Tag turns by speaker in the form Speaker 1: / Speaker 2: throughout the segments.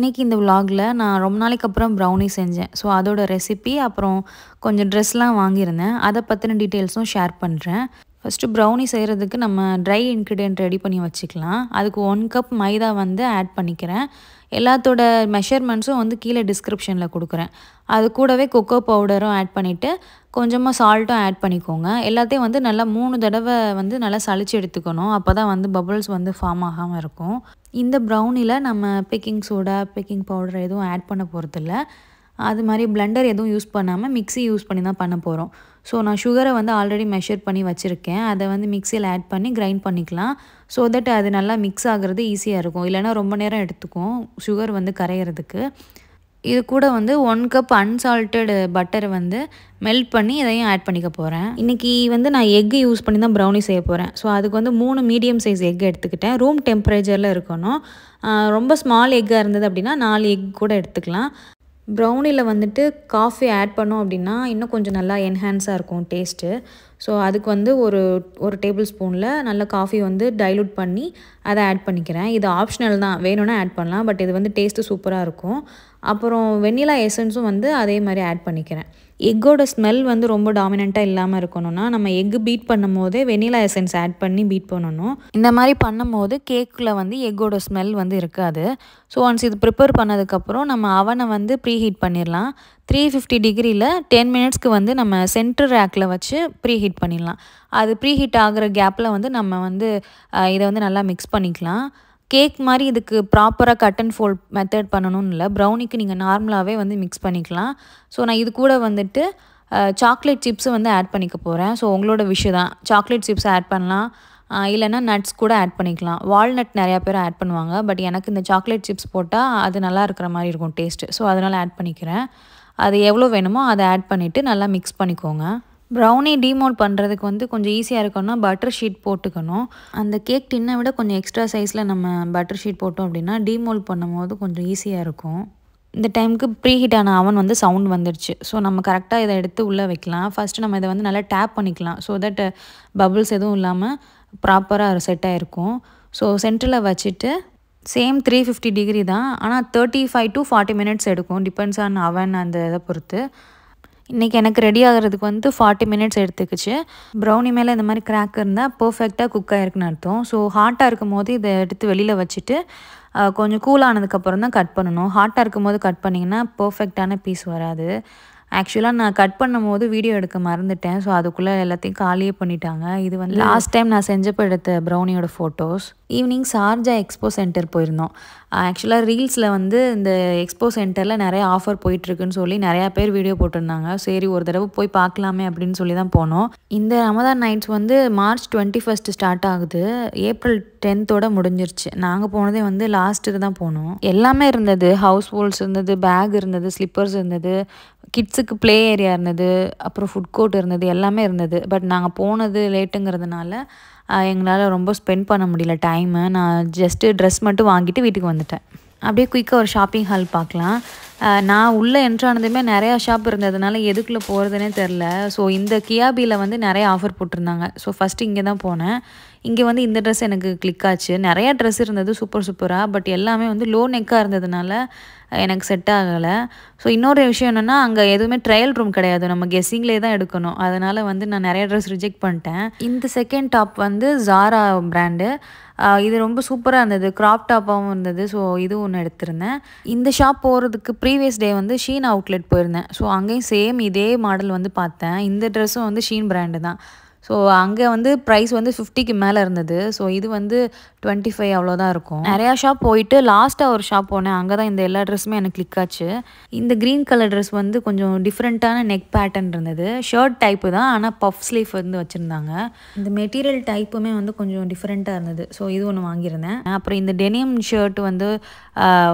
Speaker 1: இன்றைக்கி இந்த விலாகில் நான் ரொம்ப நாளைக்கு அப்புறம் ப்ரௌனி செஞ்சேன் ஸோ அதோட ரெசிபி அப்புறம் கொஞ்சம் ட்ரெஸ்லாம் வாங்கியிருந்தேன் அதை பற்றின டீட்டெயில்ஸும் ஷேர் பண்ணுறேன் ஃபஸ்ட்டு ப்ரௌனி செய்கிறதுக்கு நம்ம ட்ரை இன்க்ரீடியன்ட் ரெடி பண்ணி வச்சுக்கலாம் அதுக்கு ஒன் கப் மைதா வந்து ஆட் பண்ணிக்கிறேன் எல்லாத்தோட மெஷர்மெண்ட்ஸும் வந்து கீழே டிஸ்கிரிப்ஷனில் கொடுக்குறேன் அது கூடவே கொக்கோ பவுடரும் ஆட் பண்ணிவிட்டு கொஞ்சமாக சால்ட்டும் ஆட் பண்ணிக்கோங்க எல்லாத்தையும் வந்து நல்லா மூணு தடவை வந்து நல்லா சளிச்சு எடுத்துக்கணும் அப்போ தான் வந்து பபுள்ஸ் வந்து ஃபார்ம் ஆகாமல் இருக்கும் இந்த ப்ரௌனியில் நம்ம பேக்கிங் சோடா பேக்கிங் பவுடர் எதுவும் ஆட் பண்ண போகிறதில்லை அது மாதிரி பிளண்டர் எதுவும் யூஸ் பண்ணாமல் மிக்ஸி யூஸ் பண்ணி தான் பண்ண போகிறோம் ஸோ நான் சுகரை வந்து ஆல்ரெடி மெஷர் பண்ணி வச்சுருக்கேன் அதை வந்து மிக்சியில் ஆட் பண்ணி கிரைண்ட் பண்ணிக்கலாம் ஸோ தட் அது நல்லா மிக்ஸ் ஆகிறது ஈஸியாக இருக்கும் இல்லைனா ரொம்ப நேரம் எடுத்துக்கும் சுகர் வந்து கரையிறதுக்கு இது கூட வந்து ஒன் கப் அன்சால்ட்டடு பட்டரை வந்து மெல்ட் பண்ணி இதையும் ஆட் பண்ணிக்க போகிறேன் இன்றைக்கி வந்து நான் எக் யூஸ் பண்ணி தான் ப்ரௌனி செய்ய போகிறேன் ஸோ அதுக்கு வந்து மூணு மீடியம் சைஸ் எக் எடுத்துக்கிட்டேன் ரூம் டெம்பரேச்சரில் இருக்கணும் ரொம்ப ஸ்மால் எக்காக இருந்தது அப்படின்னா நாலு எக் கூட எடுத்துக்கலாம் ப்ரௌனியில் வந்துட்டு காஃபி ஆட் பண்ணோம் அப்படின்னா இன்னும் கொஞ்சம் நல்லா என்ஹான்ஸாக இருக்கும் டேஸ்ட்டு ஸோ அதுக்கு வந்து ஒரு ஒரு டேபிள் ஸ்பூனில் நல்ல காஃபி வந்து டைலூட் பண்ணி அதை ஆட் பண்ணிக்கிறேன் இது ஆப்ஷனல் தான் வேணும்னா ஆட் பண்ணலாம் பட் இது வந்து டேஸ்ட்டு சூப்பராக இருக்கும் அப்புறம் வெண்ணிலா எசன்ஸும் வந்து அதே மாதிரி ஆட் பண்ணிக்கிறேன் எக்கோட ஸ்மெல் வந்து ரொம்ப டாமினண்ட்டாக இல்லாமல் இருக்கணும்னா நம்ம எக்கு பீட் பண்ணும் போதே வெனிலா எசன்ஸ் ஆட் பண்ணி பீட் பண்ணணும் இந்த மாதிரி பண்ணும் போது கேக்கில் வந்து எக்கோட ஸ்மெல் வந்து இருக்காது ஸோ ஒன்ஸ் இது ப்ரிப்பேர் பண்ணதுக்கப்புறம் நம்ம அவனை வந்து ப்ரீஹீட் பண்ணிடலாம் த்ரீ ஃபிஃப்டி டிகிரியில் டென் மினிட்ஸ்க்கு வந்து நம்ம சென்ட்ரு ரேக்கில் வச்சு ப்ரீஹீட் பண்ணிடலாம் அது ப்ரீஹீட் ஆகிற கேப்பில் வந்து நம்ம வந்து இதை வந்து நல்லா மிக்ஸ் பண்ணிக்கலாம் கேக் மாதிரி இதுக்கு ப்ராப்பராக கட் அண்ட் ஃபோல்ட் மெத்தட் பண்ணணும்னு இல்லை ப்ரௌனிக்கு நீங்கள் நார்மலாகவே வந்து மிக்ஸ் பண்ணிக்கலாம் ஸோ நான் இது கூட வந்துட்டு சாக்லேட் சிப்ஸு வந்து ஆட் பண்ணிக்க போகிறேன் ஸோ உங்களோட விஷயம் தான் சாக்லேட் சிப்ஸ் ஆட் பண்ணலாம் இல்லைனா நட்ஸ் கூட ஆட் பண்ணிக்கலாம் வால்நட் நிறையா பேர் ஆட் பண்ணுவாங்க பட் எனக்கு இந்த சாக்லேட் சிப்ஸ் போட்டால் அது நல்லா இருக்கிற மாதிரி இருக்கும் டேஸ்ட்டு ஸோ அதனால் ஆட் பண்ணிக்கிறேன் அது எவ்வளோ வேணுமோ அதை ஆட் பண்ணிவிட்டு நல்லா மிக்ஸ் பண்ணிக்கோங்க ப்ரௌனி டீமோல் பண்ணுறதுக்கு வந்து கொஞ்சம் ஈஸியாக இருக்கணும்னா பட்டர் ஷீட் போட்டுக்கணும் அந்த கேக் டின்னை விட கொஞ்சம் எக்ஸ்ட்ரா சைஸில் நம்ம பட்டர் ஷீட் போட்டோம் அப்படின்னா டீமோல் பண்ணும் போது கொஞ்சம் ஈஸியாக இருக்கும் இந்த டைமுக்கு ப்ரீ ஹீட் ஆன அவன் வந்து சவுண்ட் வந்துடுச்சு ஸோ நம்ம கரெக்டாக இதை எடுத்து உள்ளே வைக்கலாம் ஃபஸ்ட்டு நம்ம இதை வந்து நல்லா டேப் பண்ணிக்கலாம் ஸோ தட் பபுள்ஸ் எதுவும் இல்லாமல் ப்ராப்பராக செட் ஆகிருக்கும் ஸோ சென்டரில் வச்சுட்டு சேம் த்ரீ ஃபிஃப்டி டிகிரி தான் ஆனால் thirty five to forty minutes எடுக்கும் டிபெண்ட்ஸ் ஆன் அவன் அந்த இதை பொறுத்து இன்றைக்கி எனக்கு ரெடி ஆகிறதுக்கு வந்து ஃபார்ட்டி மினிட்ஸ் எடுத்துக்கிச்சு ப்ரௌனி மேலே இந்த மாதிரி கிராக் இருந்தால் பர்ஃபெக்டாக குக் ஆகிருக்குன்னு அர்த்தம் ஸோ ஹாட்டாக இருக்கும் போது இதை எடுத்து வெளியில் வச்சுட்டு கொஞ்சம் கூலானதுக்கப்புறம் தான் கட் பண்ணணும் ஹாட்டாக இருக்கும் போது கட் பண்ணிங்கன்னா பர்ஃபெக்டான பீஸ் வராது ஆக்சுவலாக நான் கட் பண்ணும் போது வீடியோ எடுக்க மறந்துட்டேன் ஸோ அதுக்குள்ளே எல்லாத்தையும் காலியே பண்ணிட்டாங்க இது வந்து லாஸ்ட் டைம் நான் செஞ்சப்போ எடுத்த ப்ரௌனியோட photos evening Sharjah expo centre போயிருந்தோம் ஆக்சுவலாக ரீல்ஸில் வந்து இந்த எக்ஸ்போ சென்டரில் நிறைய ஆஃபர் போயிட்டுருக்குன்னு சொல்லி நிறையா பேர் வீடியோ போட்டிருந்தாங்க சரி ஒரு தடவை போய் பார்க்கலாமே அப்படின்னு சொல்லி தான் போனோம் இந்த ரமதான் நைட்ஸ் வந்து மார்ச் டுவெண்ட்டி ஃபஸ்ட்டு ஸ்டார்ட் ஆகுது ஏப்ரல் டென்த்தோட முடிஞ்சிருச்சு நாங்கள் போனதே வந்து லாஸ்ட்டுக்கு தான் போனோம் எல்லாமே இருந்தது ஹவுஸ் ஹோல்ஸ் இருந்தது பேக் இருந்தது ஸ்லிப்பர்ஸ் இருந்தது கிட்ஸுக்கு ப்ளே ஏரியா இருந்தது அப்புறம் ஃபுட் கோர்ட் இருந்தது எல்லாமே இருந்தது பட் நாங்கள் போனது லேட்டுங்கிறதுனால எங்களால் ரொம்ப ஸ்பெண்ட் பண்ண முடியல டைமு நான் ஜஸ்ட்டு ட்ரெஸ் மட்டும் வாங்கிட்டு வீட்டுக்கு வந்துட்டேன் அப்படியே குயிக்காக ஒரு ஷாப்பிங் ஹால் பார்க்கலாம் நான் உள்ளே என்ட்ரானதுமே நிறையா ஷாப் இருந்ததுனால எதுக்குள்ளே போகிறதுனே தெரில ஸோ இந்த கியாபியில் வந்து நிறைய ஆஃபர் போட்டிருந்தாங்க ஸோ ஃபஸ்ட்டு இங்கே தான் போனேன் இங்கே வந்து இந்த ட்ரெஸ் எனக்கு கிளிக் ஆச்சு நிறையா ட்ரெஸ் இருந்தது சூப்பர் சூப்பராக பட் எல்லாமே வந்து லோ நெக்காக இருந்ததுனால எனக்கு செட் ஆகலை ஸோ இன்னொரு விஷயம் என்னென்னா அங்கே எதுவுமே ட்ரையல் ரூம் கிடையாது நம்ம கெஸ்ஸிங்லே தான் எடுக்கணும் அதனால் வந்து நான் நிறைய ட்ரெஸ் ரிஜெக்ட் பண்ணிட்டேன் இந்த செகண்ட் டாப் வந்து ஜாரா பிராண்டு இது ரொம்ப சூப்பராக இருந்தது கிராப் டாப்பாகவும் இருந்தது ஸோ இது ஒன்று எடுத்திருந்தேன் இந்த ஷாப் போகிறதுக்கு ப்ரீ ப்ரீவியஸ் டே வந்து ஷீன் அவுட்லெட் போயிருந்தேன் ஸோ அங்கேயும் சேம் இதே மாடல் வந்து பார்த்தேன் இந்த ட்ரெஸ்ஸும் வந்து ஷீன் பிராண்டு தான் ஸோ அங்கே வந்து ப்ரைஸ் வந்து ஃபிஃப்டிக்கு மேலே இருந்தது ஸோ இது வந்து டுவெண்ட்டி ஃபைவ் அவ்வளோதான் இருக்கும் நிறையா ஷாப் போயிட்டு லாஸ்ட்டாக ஒரு ஷாப் போனேன் அங்கே தான் இந்த எல்லா ட்ரெஸ்ஸுமே எனக்கு கிளிக் ஆச்சு இந்த க்ரீன் கலர் ட்ரெஸ் வந்து கொஞ்சம் டிஃப்ரெண்ட்டான நெக் பேட்டர்ன் இருந்தது ஷர்ட் டைப்பு தான் ஆனால் பஃப் ஸ்லீவ் வந்து வச்சுருந்தாங்க இந்த மெட்டீரியல் டைப்புமே வந்து கொஞ்சம் டிஃப்ரெண்ட்டாக இருந்தது ஸோ இது ஒன்று வாங்கியிருந்தேன் அப்புறம் இந்த டெனியம் ஷர்ட் வந்து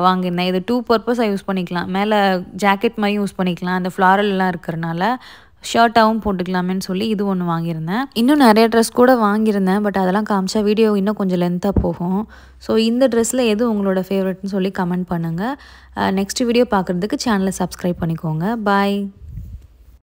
Speaker 1: வாங்கியிருந்தேன் இது டூ பர்பஸாக யூஸ் பண்ணிக்கலாம் மேலே ஜாக்கெட் மாதிரி யூஸ் பண்ணிக்கலாம் அந்த ஃப்ளாரல்லாம் இருக்கிறனால ஷர்ட்டாகவும் போட்டுக்கலாமேன்னு சொல்லி இது ஒன்று வாங்கியிருந்தேன் இன்னும் நிறைய ட்ரெஸ் கூட வாங்கியிருந்தேன் பட் அதெல்லாம் காமிச்சா வீடியோ இன்னும் கொஞ்சம் லென்த்தாக போகும் ஸோ இந்த ட்ரெஸ்ஸில் எது உங்களோட ஃபேவரெட்னு சொல்லி கமெண்ட் பண்ணுங்கள் நெக்ஸ்ட் வீடியோ பார்க்குறதுக்கு சேனலை சப்ஸ்கிரைப் பண்ணிக்கோங்க பாய்